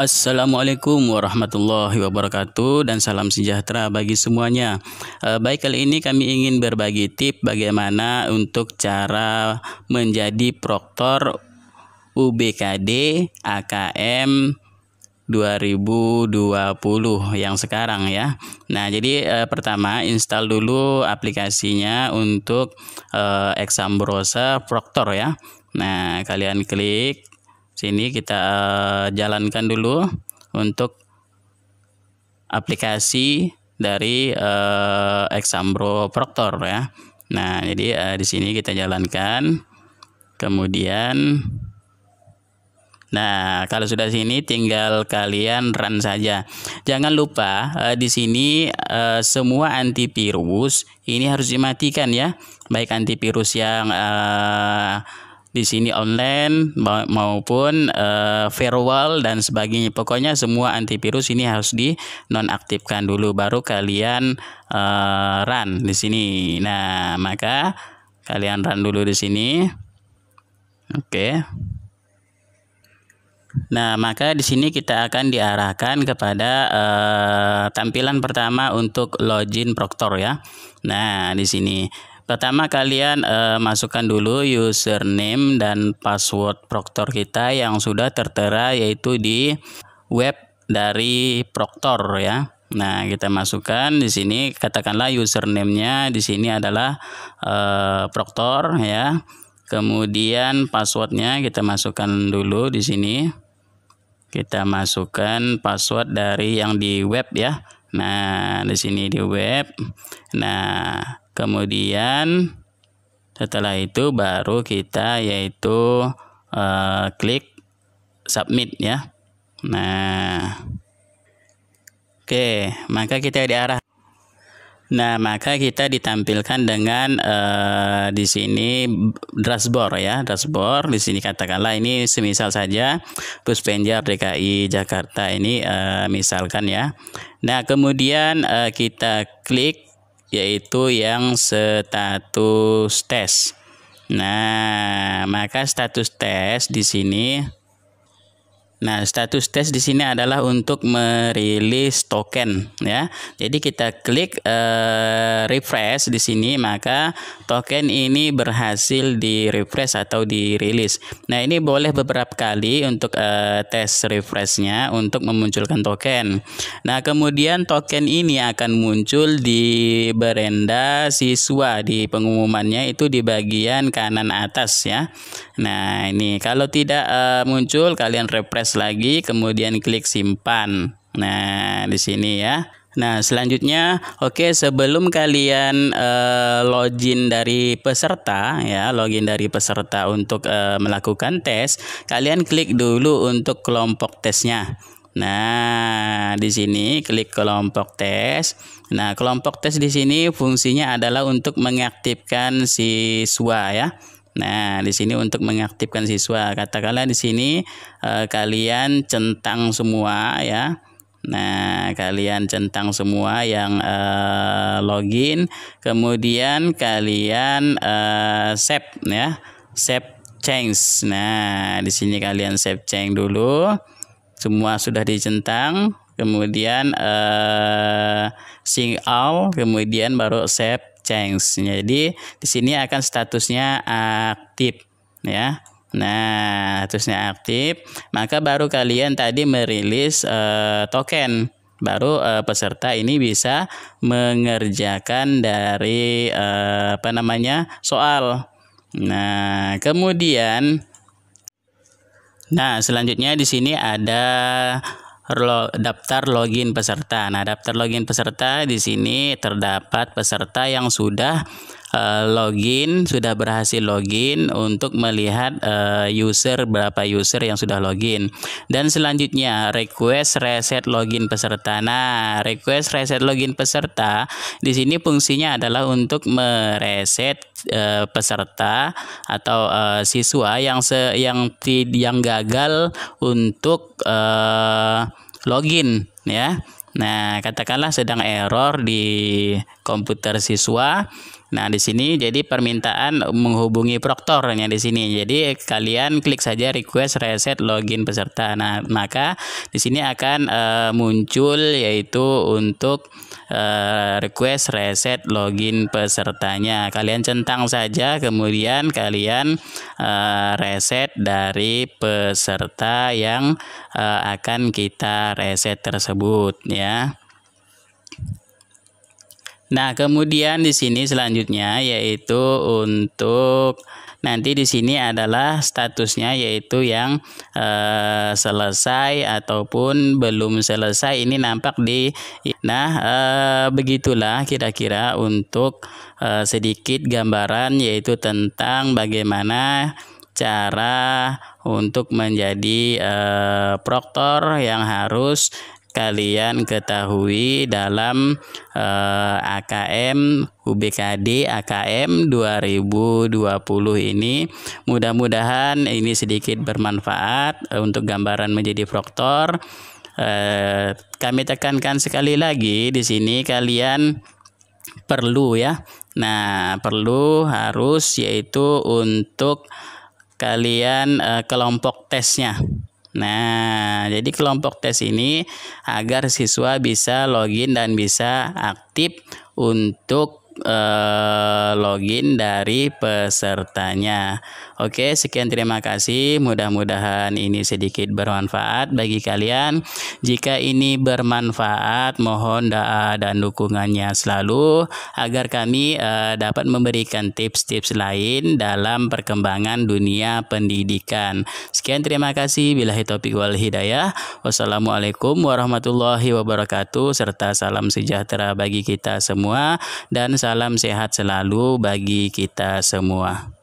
Assalamualaikum warahmatullahi wabarakatuh dan salam sejahtera bagi semuanya. Eh, baik kali ini kami ingin berbagi tip bagaimana untuk cara menjadi proktor UBKD AKM 2020 yang sekarang ya. Nah, jadi e, pertama install dulu aplikasinya untuk e, eh, exam browser Proktor ya. Nah, kalian klik sini kita eh, jalankan dulu untuk aplikasi dari uh, Exambro Proctor ya. Nah, jadi uh, di sini kita jalankan. Kemudian Nah, kalau sudah sini tinggal kalian run saja. Jangan lupa uh, di sini uh, semua antivirus ini harus dimatikan ya, baik antivirus yang uh, di sini online maupun uh, eh, firewall dan sebagainya. Pokoknya semua antivirus ini harus dinonaktifkan dulu baru kalian uh, run di sini. Nah, maka kalian run dulu di sini. Oke. Okay. Nah, maka di sini kita akan diarahkan kepada uh, tampilan pertama untuk login proctor ya. Nah, di sini Pertama kalian eh, masukkan dulu username dan password proktor kita yang sudah tertera yaitu di web dari proktor ya. Nah, kita masukkan di sini katakanlah username-nya di sini adalah proktor eh, Proctor ya. Kemudian passwordnya kita masukkan dulu di sini. Kita masukkan password dari yang di web ya. Nah, di sini di web. Nah, Kemudian setelah itu baru kita yaitu uh, klik submit ya. Nah. Oke, maka kita diarah Nah, maka kita ditampilkan dengan uh, di sini dashboard ya, dashboard di sini katakanlah ini semisal saja bus penjara DKI Jakarta ini uh, misalkan ya. Nah, kemudian uh, kita klik yaitu yang status tes. Nah, maka status tes di sini Nah, status test di sini adalah untuk merilis token ya. Jadi kita klik uh, refresh di sini maka token ini berhasil di refresh atau dirilis. Nah, ini boleh beberapa kali untuk uh, tes refreshnya untuk memunculkan token. Nah, kemudian token ini akan muncul di berenda siswa di pengumumannya itu di bagian kanan atas ya. Nah, ini kalau tidak uh, muncul kalian refresh atas lagi, kemudian klik simpan. Nah, di sini ya. Nah, selanjutnya, oke, okay, sebelum kalian uh, login dari peserta, ya, login dari peserta untuk uh, melakukan tes, kalian klik dulu untuk kelompok tesnya. Nah, di sini klik kelompok tes. Nah, kelompok tes di sini fungsinya adalah untuk mengaktifkan siswa, ya. Nah, di sini untuk mengaktifkan siswa. Katakanlah di sini eh, kalian centang semua ya. Nah, kalian centang semua yang eh, login, kemudian kalian eh, save ya, save change. Nah, di sini kalian save change dulu. Semua sudah dicentang, kemudian uh, sing out, kemudian baru save exchange. Jadi di sini akan statusnya aktif ya. Nah, statusnya aktif, maka baru kalian tadi merilis uh, token. Baru uh, peserta ini bisa mengerjakan dari uh, apa namanya? soal. Nah, kemudian Nah, selanjutnya di sini ada lo, daftar login peserta. Nah, daftar login peserta di sini terdapat peserta yang sudah Eh, login sudah berhasil login untuk melihat uh, user berapa user yang sudah login dan selanjutnya request reset login peserta nah request reset login peserta di sini fungsinya adalah untuk mereset uh, peserta atau uh, siswa yang se yang yang gagal untuk uh, login ya Nah, katakanlah sedang error di komputer siswa Nah, di sini jadi permintaan menghubungi proktornya di sini. Jadi kalian klik saja request reset login peserta. Nah, maka di sini akan e, muncul yaitu untuk e, request reset login pesertanya. Kalian centang saja kemudian kalian e, reset dari peserta yang e, akan kita reset tersebut ya. Nah, kemudian di sini selanjutnya yaitu untuk nanti di sini adalah statusnya yaitu yang e, selesai ataupun belum selesai ini nampak di nah e, begitulah kira-kira untuk e, sedikit gambaran yaitu tentang bagaimana cara untuk menjadi e, proktor yang harus kalian ketahui dalam eh, AKM UBKD AKM 2020 ini mudah-mudahan ini sedikit bermanfaat eh, untuk gambaran menjadi proktor eh, kami tekankan sekali lagi di sini kalian perlu ya nah perlu harus yaitu untuk kalian eh, kelompok tesnya Nah, jadi kelompok tes ini agar siswa bisa login dan bisa aktif untuk Eh, login dari pesertanya. Oke, sekian terima kasih. Mudah-mudahan ini sedikit bermanfaat bagi kalian. Jika ini bermanfaat, mohon doa dan dukungannya selalu agar kami eh, dapat memberikan tips-tips lain dalam perkembangan dunia pendidikan. Sekian terima kasih. Bila topik wal hidayah. Wassalamualaikum warahmatullahi wabarakatuh serta salam sejahtera bagi kita semua dan salam Salam sehat selalu bagi kita semua.